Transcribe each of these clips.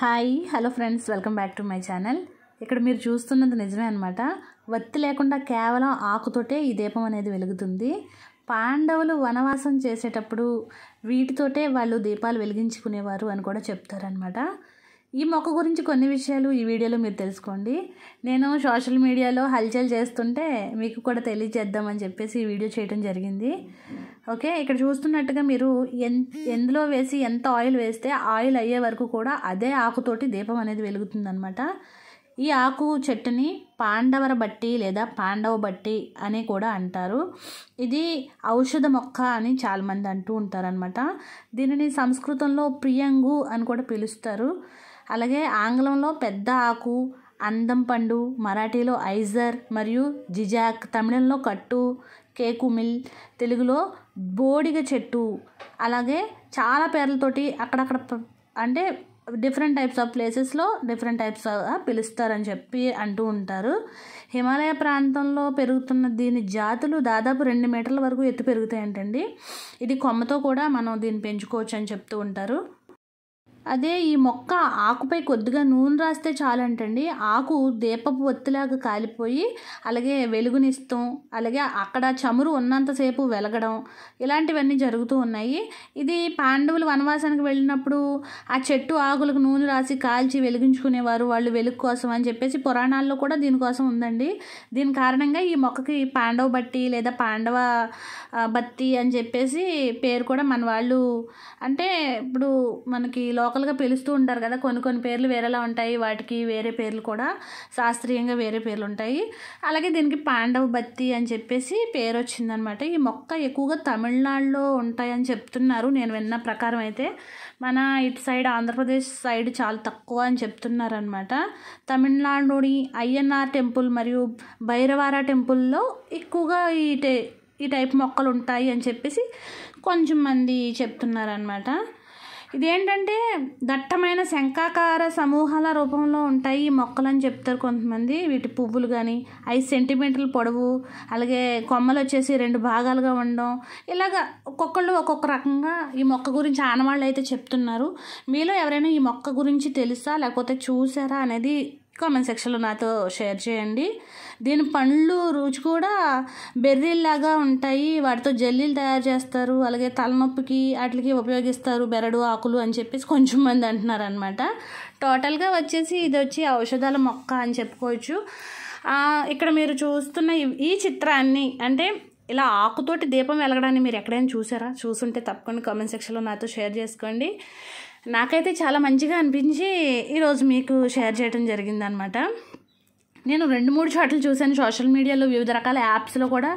hi hello friends welcome back to my channel ఇక్కడ మీరు చూస్తున్నది నిజమే అనమాట వత్తి లేకుండా కేవలం ఆకుతోటే ఈ దీపం అనేది వెలుగుతుంది పాండవులు వనవాసం చేసేటప్పుడు వీటితోటే వాళ్ళు దీపాలు వెలిగించుకునేవారు అని కూడా చెప్తారనమాట ఈ మొక్క గురించి కొన్ని విషయాలు ఈ వీడియోలో మీరు తెలుసుకోండి నేను సోషల్ మీడియాలో హల్చల్ చేస్తుంటే మీకు కూడా తెలియజేద్దామని చెప్పేసి ఈ వీడియో చేయడం జరిగింది ఓకే ఇక్కడ చూస్తున్నట్టుగా మీరు ఎన్ ఎందులో వేసి ఎంత ఆయిల్ వేస్తే ఆయిల్ అయ్యే వరకు కూడా అదే ఆకుతోటి దీపం అనేది వెలుగుతుందనమాట ఈ ఆకు చెట్టుని పాండవర బట్టి లేదా పాండవ బట్టి అని కూడా అంటారు ఇది ఔషధ మొక్క అని చాలామంది అంటూ ఉంటారనమాట దీనిని సంస్కృతంలో ప్రియంగు అని కూడా పిలుస్తారు అలాగే ఆంగ్లంలో పెద్ద ఆకు అందం పండు మరాఠీలో ఐజర్ మరియు జిజాక్ తమిళంలో కట్టు కేకు మిల్ తెలుగులో బోడిగ చెట్టు అలాగే చాలా పేర్లతోటి అక్కడక్కడ అంటే డిఫరెంట్ టైప్స్ ఆఫ్ ప్లేసెస్లో డిఫరెంట్ టైప్స్ పిలుస్తారని చెప్పి అంటూ ఉంటారు హిమాలయ ప్రాంతంలో పెరుగుతున్న దీని జాతులు దాదాపు రెండు మీటర్ల వరకు ఎత్తు పెరుగుతాయంటండి ఇది కొమ్మతో కూడా మనం దీన్ని పెంచుకోవచ్చు అని చెప్తూ ఉంటారు అదే ఈ మొక్క ఆకుపై కొద్దిగా నూనె రాస్తే చాలంటండి ఆకు దీపపు ఒత్తిలాగా కాలిపోయి అలాగే వెలుగునిస్తాం అలాగే అక్కడ చమురు ఉన్నంతసేపు వెలగడం ఇలాంటివన్నీ జరుగుతూ ఉన్నాయి ఇది పాండవులు వనవాసానికి వెళ్ళినప్పుడు ఆ చెట్టు ఆకులకు నూనె రాసి కాల్చి వెలిగించుకునేవారు వాళ్ళు వెలుగు కోసం అని చెప్పేసి పురాణాల్లో కూడా దీనికోసం ఉందండి దీని కారణంగా ఈ మొక్కకి పాండవ బట్టి లేదా పాండవ బత్తి అని చెప్పేసి పేరు కూడా మన వాళ్ళు అంటే ఇప్పుడు మనకి లో లోకల్గా పిలుస్తూ ఉంటారు కదా కొన్ని కొన్ని పేర్లు వేరేలా ఉంటాయి వాటికి వేరే పేర్లు కూడా శాస్త్రీయంగా వేరే పేర్లు ఉంటాయి అలాగే దీనికి పాండవ బత్తి అని చెప్పేసి పేరు వచ్చిందనమాట ఈ మొక్క ఎక్కువగా తమిళనాడులో ఉంటాయని చెప్తున్నారు నేను విన్న ప్రకారం అయితే మన ఇటు సైడ్ ఆంధ్రప్రదేశ్ సైడ్ చాలా తక్కువ అని చెప్తున్నారు అనమాట తమిళనాడులోని ఐఎన్ఆర్ టెంపుల్ మరియు భైరవార టెంపుల్లో ఎక్కువగా ఈ ఈ టైప్ మొక్కలు ఉంటాయి అని చెప్పేసి కొంచెం మంది చెప్తున్నారనమాట ఇదేంటంటే దట్టమైన శంఖాకార సమూహాల రూపంలో ఉంటాయి ఈ మొక్కలు అని చెప్తారు కొంతమంది వీటి పువ్వులు కానీ ఐదు సెంటీమీటర్ల పొడవు అలాగే కొమ్మలు వచ్చేసి రెండు భాగాలుగా ఉండడం ఇలాగ ఒక్కొక్కళ్ళు ఒక్కొక్క రకంగా ఈ మొక్క గురించి ఆనవాళ్ళు అయితే చెప్తున్నారు మీలో ఎవరైనా ఈ మొక్క గురించి తెలుసా లేకపోతే చూసారా అనేది కామెంట్ సెక్షన్లో నాతో షేర్ చేయండి దీని పండ్లు రుచి కూడా బెర్రీల్లాగా ఉంటాయి వాటితో జల్లీలు తయారు చేస్తారు అలాగే తలనొప్పికి వాటికి ఉపయోగిస్తారు బెరడు ఆకులు అని చెప్పేసి కొంచెం మంది అంటున్నారు అనమాట టోటల్గా వచ్చేసి ఇది వచ్చి ఔషధాల మొక్క అని చెప్పుకోవచ్చు ఇక్కడ మీరు చూస్తున్న ఈ చిత్రాన్ని అంటే ఇలా ఆకుతోటి దీపం వెలగడాన్ని మీరు ఎక్కడైనా చూసారా చూసుంటే తప్పకుండా కామెంట్ సెక్షన్లో నాతో షేర్ చేసుకోండి నాకైతే చాలా మంచిగా అనిపించి ఈరోజు మీకు షేర్ చేయడం జరిగిందనమాట నేను రెండు మూడు చోట్ల చూశాను సోషల్ మీడియాలో వివిధ రకాల యాప్స్లో కూడా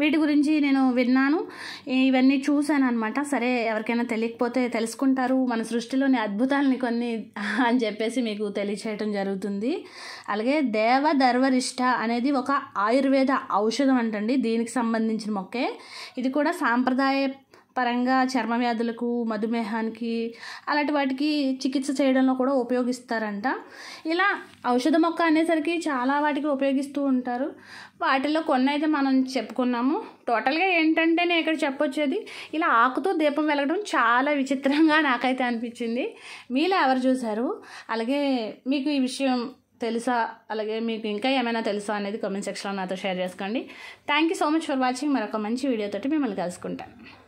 వీటి గురించి నేను విన్నాను ఇవన్నీ చూశాను అనమాట సరే ఎవరికైనా తెలియకపోతే తెలుసుకుంటారు మన సృష్టిలోని అద్భుతాలని కొన్ని అని చెప్పేసి మీకు తెలియచేయటం జరుగుతుంది అలాగే దేవధర్వరిష్ట అనేది ఒక ఆయుర్వేద ఔషధం అంటండి దీనికి సంబంధించిన మొక్కే ఇది కూడా సాంప్రదాయ పరంగా చర్మ వ్యాధులకు మధుమేహానికి అలాంటి వాటికి చికిత్స చేయడంలో కూడా ఉపయోగిస్తారంట ఇలా ఔషధ మొక్క అనేసరికి చాలా వాటికి ఉపయోగిస్తూ ఉంటారు వాటిలో కొన్ని అయితే మనం చెప్పుకున్నాము టోటల్గా ఏంటంటే నేను ఇక్కడ చెప్పొచ్చేది ఇలా ఆకుతో దీపం వెలగడం చాలా విచిత్రంగా నాకైతే అనిపించింది మీలో ఎవరు చూశారు అలాగే మీకు ఈ విషయం తెలుసా అలాగే మీకు ఇంకా ఏమైనా తెలుసా అనేది కామెంట్ సెక్షన్లో నాతో షేర్ చేసుకోండి thank you so much for watching మరొక మంచి వీడియోతోటి మిమ్మల్ని కలుసుకుంటాను